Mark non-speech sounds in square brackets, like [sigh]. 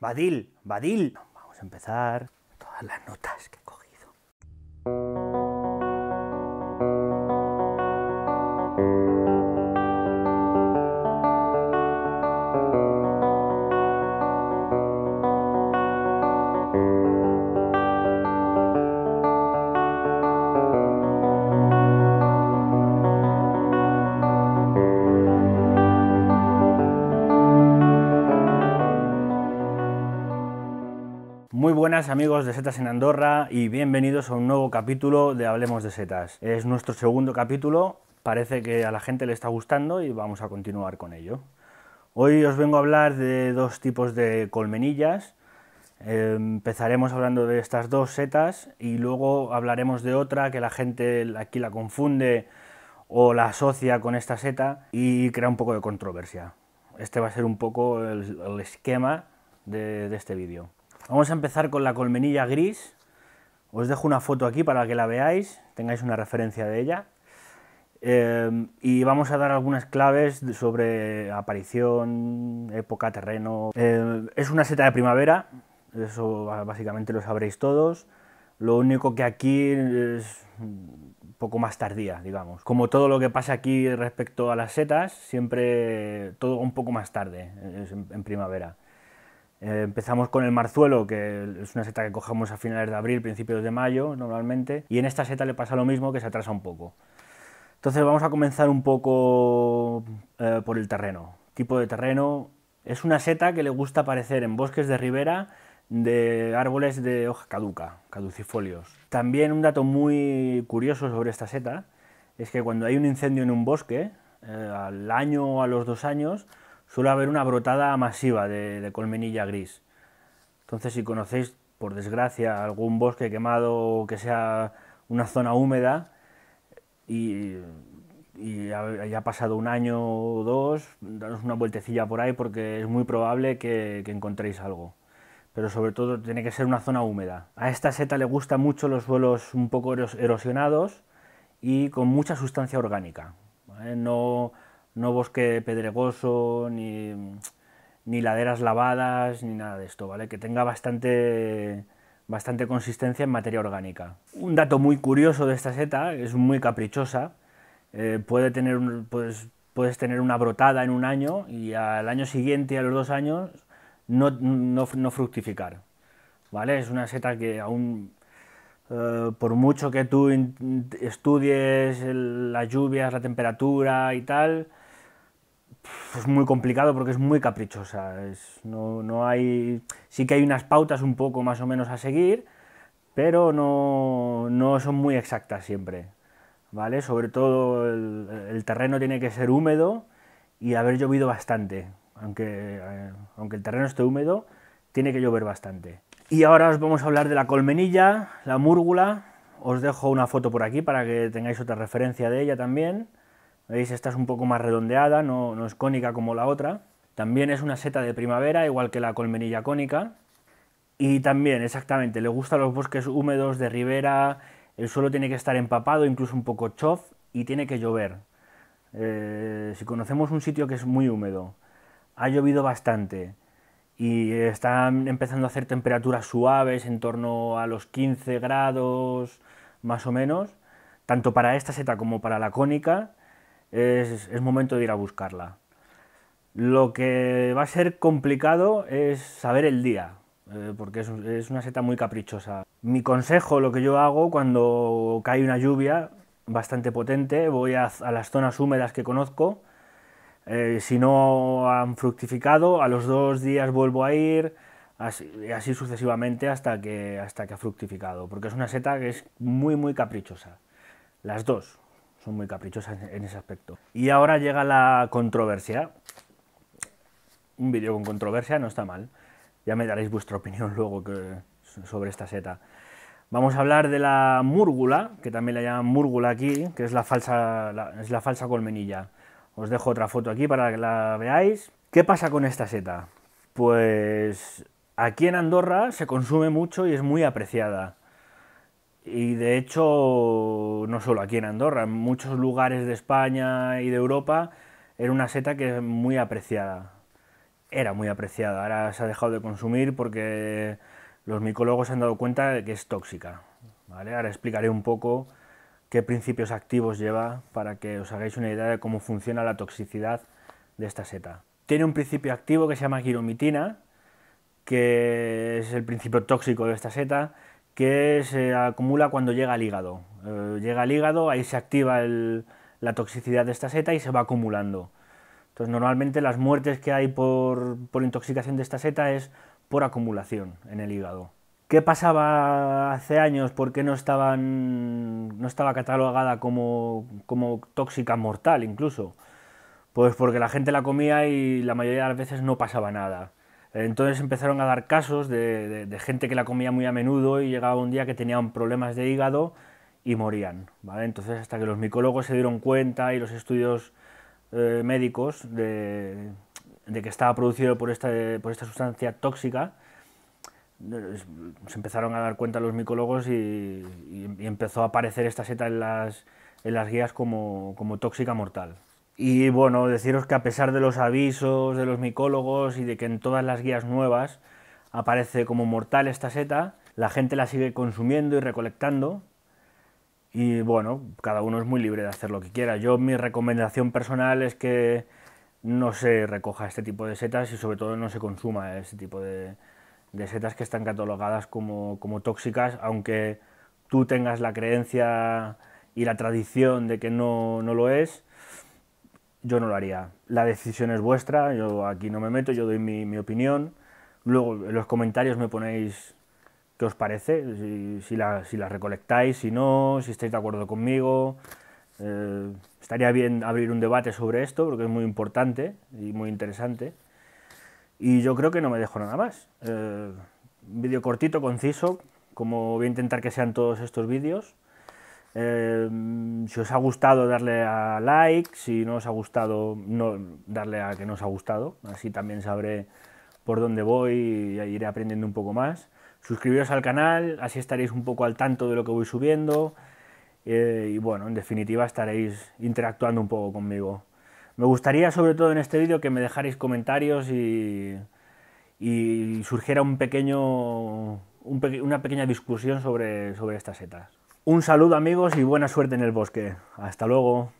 Badil, Badil. Vamos a empezar todas las notas que he cogido. Muy buenas amigos de Setas en Andorra y bienvenidos a un nuevo capítulo de Hablemos de Setas. Es nuestro segundo capítulo, parece que a la gente le está gustando y vamos a continuar con ello. Hoy os vengo a hablar de dos tipos de colmenillas. empezaremos hablando de estas dos setas y luego hablaremos de otra que la gente aquí la confunde o la asocia con esta seta y crea un poco de controversia. Este va a ser un poco el, esquema de este vídeo. Vamos a empezar con la colmenilla gris. Os dejo una foto aquí para que la veáis, tengáis una referencia de ella. Em, y vamos a dar algunas claves sobre aparición, época, terreno. Em, es una seta de primavera, eso básicamente lo sabréis todos. Lo único que aquí es un poco más tardía, digamos. Como todo lo que pasa aquí respecto a las setas, siempre todo un poco más tarde, en primavera. Eh, empezamos con el marzuelo, que es una seta que cogemos a finales de abril, principios de mayo normalmente, y en esta seta le pasa lo mismo, que se atrasa un poco. Entonces vamos a comenzar un poco eh, por el terreno. Tipo de terreno, es una seta que le gusta aparecer en bosques de ribera de árboles de hoja caduca, caducifolios. También un dato muy curioso sobre esta seta es que cuando hay un incendio en un bosque, eh, al año o a los dos años, suele haber una brotada masiva de, colmenilla gris. Entonces, si conocéis, por desgracia, algún bosque quemado que sea una zona húmeda y, haya pasado un año o dos, daros una vueltecilla por ahí porque es muy probable que, encontréis algo. Pero sobre todo tiene que ser una zona húmeda. A esta seta le gustan mucho los suelos un poco erosionados y con mucha sustancia orgánica. No no bosque pedregoso, ni, laderas lavadas, ni nada de esto, ¿vale? Que tenga bastante, bastante consistencia en materia orgánica. Un dato muy curioso de esta seta, es muy caprichosa, eh, puede tener pues, puedes tener una brotada en un año y al año siguiente, a los dos años, no, fructificar, ¿vale? Es una seta que aún eh, por mucho que tú estudies las lluvias, la temperatura y tal, es muy complicado porque es muy caprichosa. no, hay, sí que hay unas pautas un poco más o menos a seguir, pero no, no son muy exactas siempre. ¿vale? Sobre todo el, terreno tiene que ser húmedo y haber llovido bastante. Aunque, eh, aunque el terreno esté húmedo, tiene que llover bastante. Y ahora os vamos a hablar de la colmenilla, la múrgula. Os dejo una foto por aquí para que tengáis otra referencia de ella también. ¿Veis? Esta es un poco más redondeada, no, es cónica como la otra. También es una seta de primavera, igual que la colmenilla cónica. Y también, exactamente, le gustan los bosques húmedos de ribera, el suelo tiene que estar empapado, incluso un poco chof, y tiene que llover. Eh, si conocemos un sitio que es muy húmedo, ha llovido bastante y están empezando a hacer temperaturas suaves en torno a los 15 grados más o menos, tanto para esta seta como para la cónica, es, momento de ir a buscarla. Lo que va a ser complicado es saber el día, eh, porque es, una seta muy caprichosa. Mi consejo, lo que yo hago cuando cae una lluvia bastante potente, voy a, las zonas húmedas que conozco, eh, si no han fructificado, a los dos días vuelvo a ir, y así sucesivamente hasta que, hasta que ha fructificado, porque es una seta que es muy, muy caprichosa. Las dos, son muy caprichosas en ese aspecto. Y ahora llega la controversia. Un vídeo con controversia no está mal. Ya me daréis vuestra opinión [laughs] luego sobre esta seta. Vamos a hablar de la múrgula, que también la llaman múrgula aquí, que es la falsa, es la falsa colmenilla. Os dejo otra foto aquí para que la veáis. ¿Qué pasa con esta seta? Pues aquí en Andorra se consume mucho y es muy apreciada. Y de hecho, no solo aquí en Andorra, en muchos lugares de España y de Europa era una seta que es muy apreciada. Era muy apreciada, ahora se ha dejado de consumir porque los micólogos se han dado cuenta de que es tóxica. Ahora explicaré un poco qué principios activos lleva para que os hagáis una idea de cómo funciona la toxicidad de esta seta. Tiene un principio activo que se llama giromitina, que es el principio tóxico de esta seta que se acumula cuando llega al hígado. Eh, llega al hígado, ahí se activa la toxicidad de esta seta y se va acumulando. Entonces, normalmente las muertes que hay por, intoxicación de esta seta es por acumulación en el hígado. ¿Qué pasaba hace años? ¿Por qué no, estaba catalogada como, tóxica mortal incluso? Pues porque la gente la comía y la mayoría de las veces no pasaba nada. Entonces empezaron a dar casos de, gente que la comía muy a menudo y llegaba un día que tenían problemas de hígado y morían. Entonces hasta que los micólogos se dieron cuenta y los estudios eh, médicos de, que estaba producido por esta, sustancia tóxica, se empezaron a dar cuenta los micólogos y, empezó a aparecer esta seta en las, guías como tóxica mortal. Y bueno, deciros que a pesar de los avisos de los micólogos y de que en todas las guías nuevas aparece como mortal esta seta, la gente la sigue consumiendo y recolectando. Y bueno, cada uno es muy libre de hacer lo que quiera. Yo mi recomendación personal es que no se recoja este tipo de setas y sobre todo no se consuma este tipo de, setas que están catalogadas como, tóxicas, aunque tú tengas la creencia y la tradición de que no, no lo es yo no lo haría. La decisión es vuestra, yo aquí no me meto, yo doy mi, opinión. Luego en los comentarios me ponéis qué os parece, si, si la, recolectáis, si no, si estáis de acuerdo conmigo. Eh, estaría bien abrir un debate sobre esto porque es muy importante y muy interesante. Y yo creo que no me dejo nada más. Eh, vídeo cortito, conciso, como voy a intentar que sean todos estos vídeos. Em, si os ha gustado, darle a like. Si no os ha gustado, darle a que no os ha gustado. Así también sabré por dónde voy y iré aprendiendo un poco más. Suscribiros al canal, así estaréis un poco al tanto de lo que voy subiendo. Eh, y bueno, en definitiva estaréis interactuando un poco conmigo. Me gustaría sobre todo en este vídeo que me dejaréis comentarios y, surgiera un pequeño, una pequeña discusión sobre estas setas. Un saludo amigos y buena suerte en el bosque. Hasta luego.